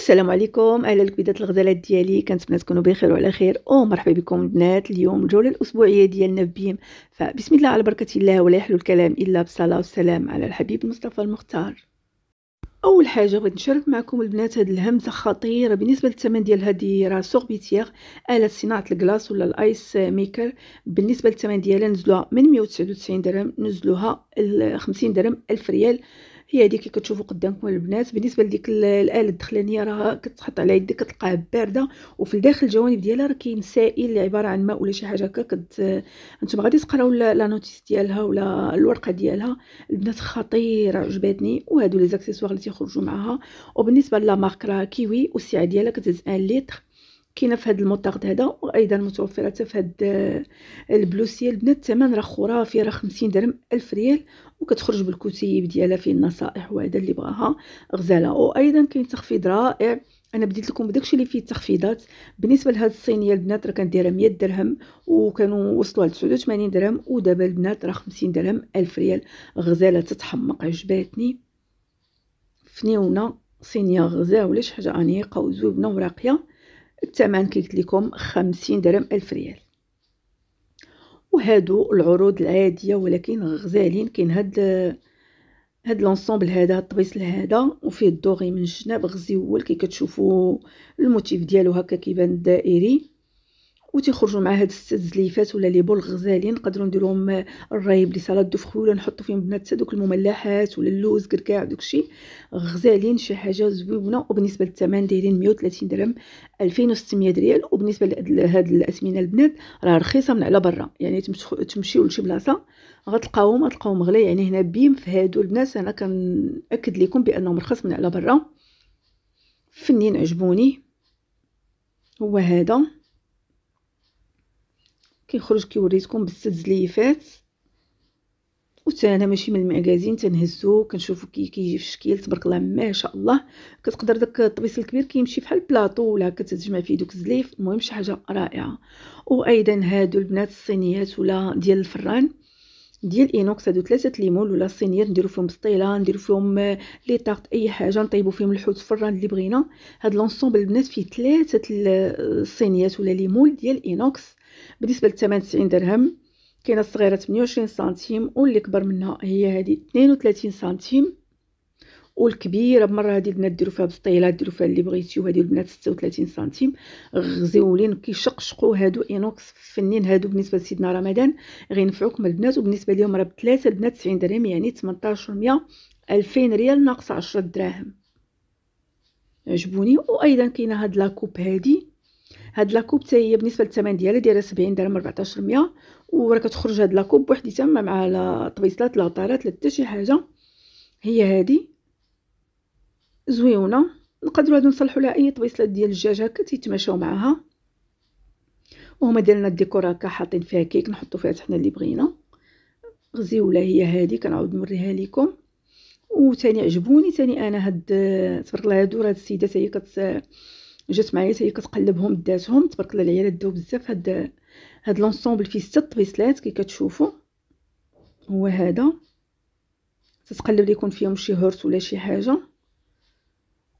السلام عليكم اهلا بكم بدات الغزالات ديالي كنتمنى تكونوا بخير وعلى خير ومرحبا بكم البنات اليوم الجوله الاسبوعيه ديالنا بيم فبسم الله على بركه الله ولا يحلو الكلام الا بالصلاه والسلام على الحبيب المصطفى المختار اول حاجه بغيت نشارك معكم البنات هاد الهمزه خطيره بالنسبه للثمن ديال هادي راه سوربيتيغ اله صناعه الكلاص ولا الايس ميكر بالنسبه للثمن ديالها نزلوها من 199 درهم نزلوها ل 50 درهم 1000 ريال هي هذيك اللي كتشوفوا قدامكم البنات بالنسبه لديك الاله الدخلانيه راه كتحط على يدك كتلقاها بارده وفي الداخل الجوانب ديالها راه كاين سائل عباره عن ماء ولا شي حاجه هكا كت انتم غادي تقراو لا نوتيس ديالها ولا الورقه ديالها البنات خطيره عجبتني وهادو لي زاكسيسوار اللي تيخرجوا معاها وبالنسبه لا مارك راه كيوي والسعه ديالها كتهز ان لتر كاينه في هذا المطرد هذا وايضا متوفره في هاد آه، البلوسيه البنات الثمن راه خرافي راه 50 درهم 1000 ريال وكتخرج بالكتيب ديالها فيه النصائح وهذا اللي بغاها غزاله وايضا كاين تخفيض رائع انا بديت لكم بداكشي اللي فيه التخفيضات بالنسبه لهاد الصينيه البنات راه كانت دايره 100 درهم وكانوا وصلوا ل 89 درهم ودابا البنات راه 50 درهم 1000 ريال غزاله تتحمق عجباتني فنيونه صينيه غزاله ولا شي حاجه انيقه وزوينه وراقيه الثمن كي قلت لكم 50 درهم ألف ريال وهادو العروض العاديه ولكن غزالين كاين هاد هاد لونسومبل هذا الطبيسل هذا وفيه الدوغي من الجناب غزيول كي كتشوفوا الموتيف ديالو هكا كيبان دائري وتيخرجوا مع هاد الست زليفات ولا لي بول غزالين نقدروا نديروهم الرايب لي سلطه دو فخوي ولا نحطوا فيهم بنات دوك المملحات ولا اللوز كركاع داكشي غزالين شي حاجه زويونه وبالنسبه للثمن دايرين 130 درهم 2600 دريال وبالنسبه لهاد الاسمنه البنات راه رخيصه من على برا يعني تمشيو لشي بلاصه غتلقاوهم غتلقاوهم غلا يعني هنا بيم في هادو البنات انا كنأكد لكم بانهم رخص من على برا فنين عجبوني هو هذا كيخرج كيوريتكم بزاف زليفات وتا انا ماشي من المعكازين تنهزو كنشوفو كي كيجي في الشكل تبارك الله ما شاء الله كتقدر داك الطبيس الكبير كيمشي بحال بلاطو ولا كتجمع فيه دوك الزليف المهم شي حاجه رائعه وايضا هادو البنات الصينيات ولا ديال الفران ديال اينوكس هادو ثلاثه ليمون ولا الصينيات نديرو فيهم بسطيله نديرو فيهم لي طارت اي حاجه نطيبو فيهم الحوت الفران اللي بغينا هاد لونسومبل البنات فيه ثلاثه الصينيات ولا ليمون ديال اينوكس بالنسبه للثمن 90 درهم كاينه الصغيره 28 سنتيم واللي كبر منها هي هذه 32 سنتيم والكبيره بمره هذه البنات ديروا فيها بسطيله ديروا فيها اللي بغيتيو هذه البنات 36 سنتيم غزيولين كيشقشقوا هادو اينوكس فنين هادو بالنسبه لسيدنا رمضان غينفعوكم البنات وبالنسبه ليهم راه بثلاثه البنات 90 درهم يعني 1800 2000 ريال ناقص 10 دراهم عجبوني وايضا كاينه هاد لاكوب هذه هاد لاكوب حتى هي بالنسبه للثمن ديالها دايره 70 درهم 1400 وراه كتخرج هاد لاكوب بوحدي تما مع لا طبيصلات لا طارات لا حتى شي حاجه هي هادي زويونه نقدروا هادو نصلحوا لها اي طبيصلات ديال الدجاج هكا تيتماشاو معاها وهما ديالنا الديكور هكا حاطين فيها كيك نحطوا فيها حنا اللي بغينا غزيوله هي هادي كنعاود نوريها لكم وثاني عجبوني ثاني انا هاد تبارك الله هادو راه السيده هي كت جات معايا حتى هي كتقلبهم داتهم تبارك الله العيالات داو بزاف هاد هاد لونسومبل فيه ست طبيسلات كي كتشوفوا هو هذا تتقلب لي يكون فيهم شي هورت ولا شي حاجه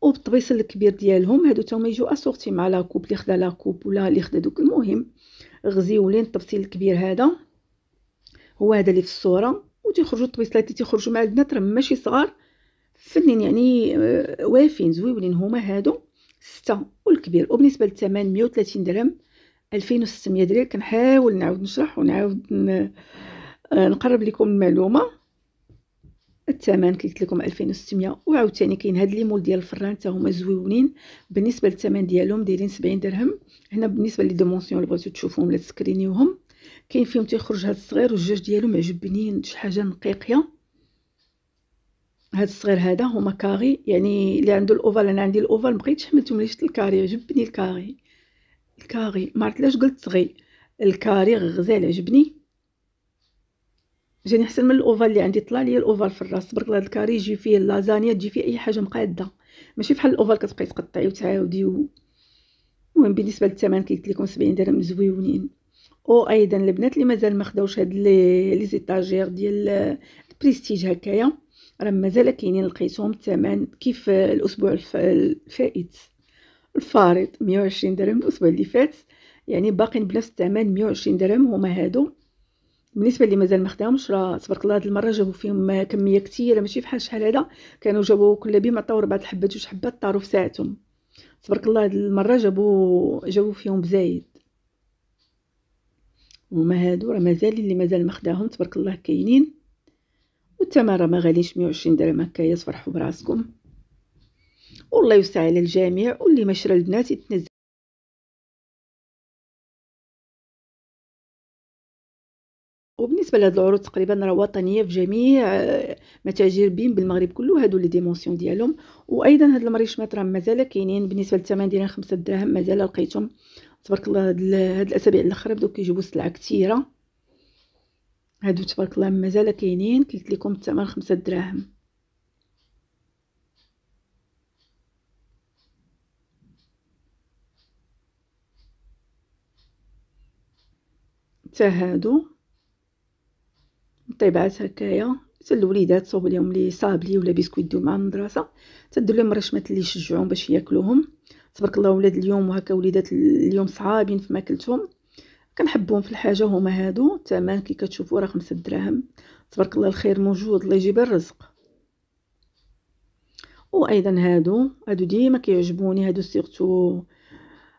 وبالطبيصل الكبير ديالهم هادو تا هما يجوا اسورتي مع لاكوب اللي خدا لاكوب ولا اللي خدا دوك المهم غزيولين الطبسيل الكبير هذا هو هذا اللي في الصوره وتيخرجوا الطبيصلات اللي تيخرجوا مع البنات راه ماشي صغار فنين يعني آه، وافين زويولين هما هادو ستة والكبير وبالنسبه للثمن مية وثلاثين درهم ألفين وستمية درهم كنحاول نعاود نشرح ونعاود آه، نقرب لكم المعلومه الثمن قلت لكم 2600 وعاوتاني كاين هاد ليمول ديال الفران حتى هما زويونين بالنسبه للثمن ديالهم دايرين 70 درهم هنا بالنسبه لي دومونسيون اللي بغيتو تشوفوهم ولا تسكرينيوهم كاين فيهم تيخرج هاد الصغير والجوج ديالهم عجبنين شي حاجه نقيقيه هاد الصغير هذا هما كاغي يعني اللي عنده الاوفال انا عندي الاوفال مبقيتش حملتهم شفت الكاري عجبني الكاغي الكاغي ما عرفت علاش قلت صغي الكاري غزال عجبني جاني احسن من الاوفال اللي عندي طلع لي الاوفال في الراس برك هذا الكاري يجي فيه اللازانيا تجي فيه اي حاجه مقاده ماشي بحال الاوفال كتبقاي تقطعي وتعاودي المهم بالنسبه للثمن قلت لكم 70 درهم زويونين او ايضا البنات اللي مازال ما خداوش هاد لي زيتاجير ديال البريستيج هكايا راه مازال كاينين لقيتهم الثمن كيف الاسبوع الفائت الفارض 120 درهم الاسبوع اللي فات يعني باقين بنفس الثمن 120 درهم هما هادو بالنسبه اللي مازال ما خداهمش راه تبارك الله هاد المره جابوا فيهم كميه كثيره ماشي بحال شحال هذا كانوا جابوا كل بيم عطاو ربعه الحبات جوج حبات طاروا في ساعتهم تبارك الله هاد المره جابوا جابوا فيهم بزايد هما هادو راه مازال اللي مازال ما خداهم تبارك الله كاينين والتماره ما غاليش 120 درهم هكايا تفرحوا براسكم والله يوسع على الجميع واللي ما شرى البنات يتنزل وبالنسبه لهاد العروض تقريبا راه وطنيه في جميع آه، متاجر بيم بالمغرب كله هادو لي ديمونسيون ديالهم وايضا هاد المريشمات راه مازال كاينين بالنسبه للثمن ديالها 5 دراهم مازال لقيتهم تبارك الله هاد, الاسابيع الاخر بداو كيجيبوا سلعه كثيره هادو تبارك الله مازال كاينين قلت لكم الثمن خمسة دراهم تهادو هادو هكايا حتى الوليدات صوب ليهم لي صابلي ولا بسكويت دو مع المدرسه تدير لهم رشمات اللي يشجعهم باش ياكلوهم تبارك الله ولاد اليوم وهكا وليدات اليوم صعابين في ماكلتهم كنحبهم في الحاجه هما هادو الثمن كي كتشوفوا راه خمسة دراهم تبارك الله الخير موجود الله يجيب الرزق وايضا هادو هادو ديما كيعجبوني هادو سيرتو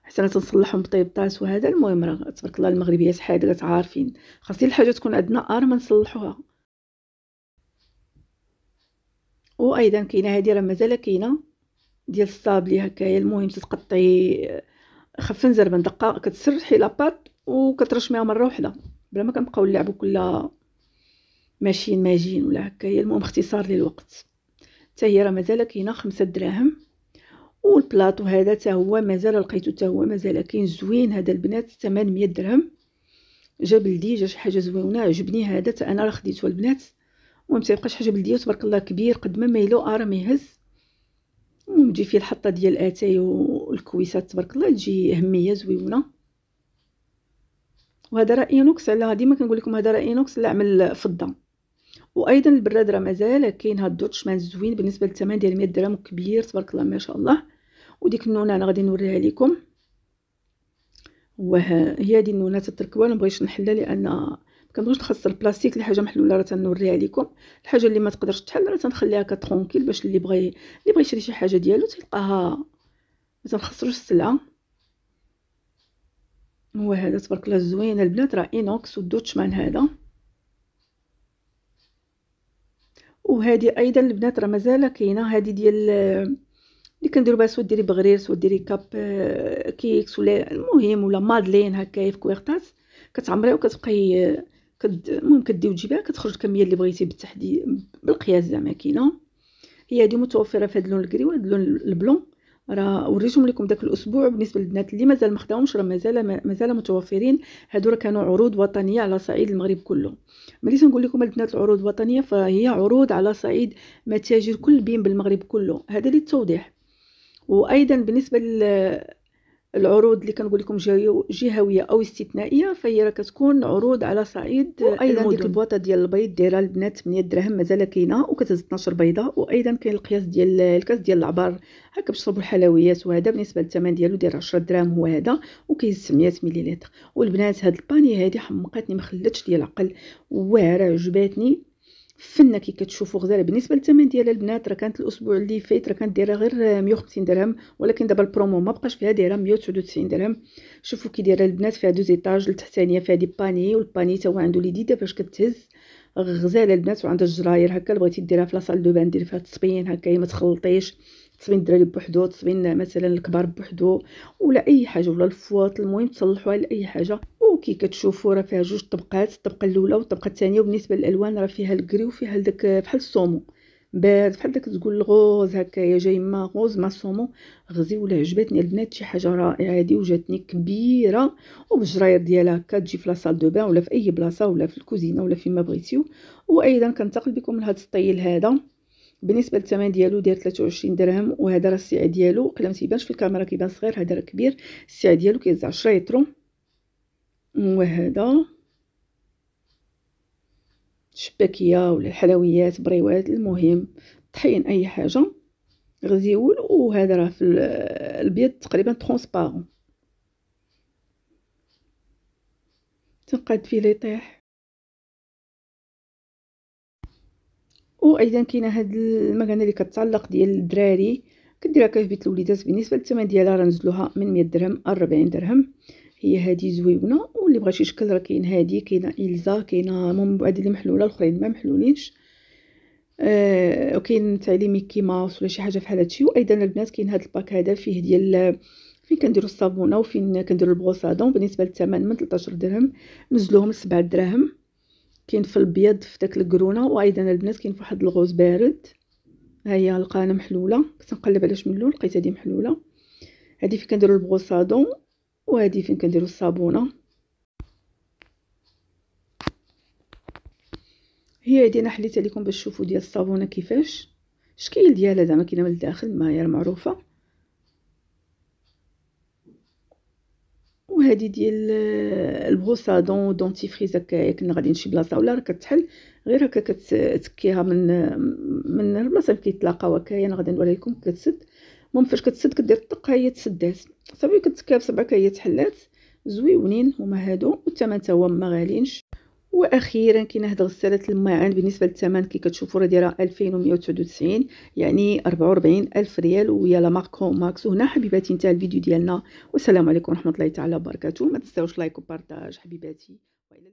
حتى انا تنصلحهم بطيبطاس وهذا المهم راه تبارك الله المغربيه شحال عارفين خاصني الحاجه تكون عندنا ار ما نصلحوها وايضا كاينه هذه راه مازال كاينه ديال الصابلي هكايا المهم تتقطعي خفن زربن دقه كتسرحي لاباط وكترشميها مره وحده بلا ما كنبقاو نلعبوا كل ماشيين ماجين ولا هكا هي المهم اختصار للوقت حتى هي راه مازال كاينه خمسة دراهم والبلاطو هذا حتى هو مازال لقيتو حتى هو مازال كاين زوين هذا البنات 800 درهم جا بلدي شي حاجه زوينه عجبني هذا حتى انا راه خديته البنات المهم تيبقاش حاجه بلديه تبارك الله كبير قد ما ميلو ارا ما يهز المهم تجي فيه الحطه ديال الاتاي والكويسات تبارك الله تجي اهميه زويونه وهذا راه اينوكس على ديما كنقول لكم هذا راه اينوكس اللي عمل فضه وايضا البراد راه مازال كاين هاد الدوتشمان زوين بالنسبه للثمن ديال 100 درهم كبير تبارك الله ما شاء الله وديك النونه انا غادي نوريها لكم وها هي هذه النونه تتركبها ما بغيتش نحلها لان ما كنبغيش نخسر البلاستيك لحاجه محلوله راه تنوريها لكم الحاجه اللي ما تقدرش تحل راه تنخليها كترونكيل باش اللي بغى اللي بغى يشري شي حاجه ديالو تلقاها ما تنخسروش السلعه هو هذا تبارك الله زوين البنات راه اينوكس والدوتشمان هذا وهذه ايضا البنات راه مازال كاينه هذه ديال اللي كنديرو بها سوا ديري بغرير سوا ديري كاب آه، كيكس ولا المهم ولا مادلين هكايا في كويرطات كتعمريها وكتبقاي آه، كد المهم كدي وتجيبيها كتخرج الكميه اللي بغيتي بالتحديد بالقياس زعما كاينه هي هذه متوفره في هذا اللون الكري وهذا اللون البلون راه وريتهم لكم داك الاسبوع بالنسبه للبنات اللي مازال ما خداهمش راه مازال مازال متوفرين هادو راه كانوا عروض وطنيه على صعيد المغرب كله ملي تنقول لكم البنات العروض الوطنيه فهي عروض على صعيد متاجر كل بين بالمغرب كله هذا للتوضيح وايضا بالنسبه العروض اللي كنقول لكم جهويه او استثنائيه فهي راه كتكون عروض على صعيد ايضا ديك البواطه ديال البيض دايره البنات 8 دراهم مازال كاينه وكتهز 12 بيضه وايضا كاين القياس ديال الكاس ديال العبار هكا باش تصاوبوا الحلويات وهذا بالنسبه للثمن ديالو داير 10 دراهم هو هذا وكيهز 700 مليلتر والبنات هاد الباني هادي حمقاتني ما خلاتش ليا العقل واعره عجباتني فنه كي كتشوفوا غزاله بالنسبه للثمن ديال البنات راه كانت الاسبوع اللي فات راه كانت دايره غير 150 درهم ولكن دابا البرومو ما بقاش فيها دايره 199 درهم شوفوا كي دايره البنات فيها دو زيتاج التحتانيه فيها دي باني والباني تا هو عنده ليديده باش كتهز غزاله البنات وعندها الجراير هكا اللي بغيتي ديرها في لاصال دو بان دير فيها التصبين هكا ما تخلطيش تصبين الدراري بوحدو تصبين مثلا الكبار بوحدو ولا اي حاجه ولا الفواط المهم تصلحوها لاي حاجه وكي كتشوفوا راه فيها جوج طبقات الطبقه الاولى والطبقه الثانيه وبالنسبه للالوان راه فيها الكري وفيها داك بحال الصومو بارد بحال داك تقول الغوز هكايا جاي ما غوز ما صومو غزي ولا عجبتني البنات شي حاجه رائعه هادي وجاتني كبيره وبالجراير ديالها هكا تجي في لاصال دو بان ولا في اي بلاصه ولا في الكوزينه ولا فين ما بغيتيو وايضا كنتقل بكم لهاد الطيل هذا بالنسبه للثمن ديالو داير 23 درهم وهذا راه السعر ديالو ما تيبانش في الكاميرا كيبان صغير هذا راه كبير السعر ديالو كيهز 10 يترو وهذا شباكيه ولا الحلويات بريوات المهم طحين اي حاجه غزيول وهذا راه في البيض تقريبا ترونسبارون تنقاد فيه ليطيح وايضا كاينه هاد المكانه اللي كتعلق ديال الدراري كديرها كيف بيت الوليدات بالنسبه للثمن ديالها راه نزلوها من 100 درهم ل 40 درهم هي هادي زويونه واللي بغى شي شكل راه كاين هادي كاينه الزا كاينه هادي اللي محلوله الاخرين ما محلولينش آه وكاين تاع لي ميكي ماوس ولا شي حاجه بحال هادشي وايضا البنات كاين هاد الباك هذا فيه ديال فين كنديروا الصابونه وفين كنديروا البروسادون بالنسبه للثمن من 13 درهم نزلوهم ل 7 دراهم كاين في البيض في داك الكرونه وايضا البنات كاين في واحد الغوز بارد ها هي القانه محلوله كنت نقلب على اللون لقيت هذه محلوله هذه فين كنديروا البروسادون وهذه فين كنديروا الصابونه هي هذه انا حليتها لكم باش تشوفوا ديال الصابونه كيفاش الشكل ديالها زعما كاينه من الداخل ما هي معروفه هذه ديال آه، البروسا دون دونتيفريز هكايا كنا غاديين شي بلاصه ولا راه كتحل غير هكا كتكيها من من البلاصه اللي كيتلاقاو هكايا يعني انا غادي نوري لكم كتسد المهم فاش كتسد كدير الطق هي تسدات صافي كتكاب بصبعك هي تحلات زويونين هما هادو والثمن تا هو ما غاليينش واخيرا كاين هاد غساله الماعن بالنسبه للثمن كي كتشوفوا راه دايره 2199 يعني 44000 الف ريال وهي لا مارك ماكس وهنا حبيباتي انتهى الفيديو ديالنا والسلام عليكم ورحمه الله تعالى وبركاته ما تنساوش لايك وبارطاج حبيباتي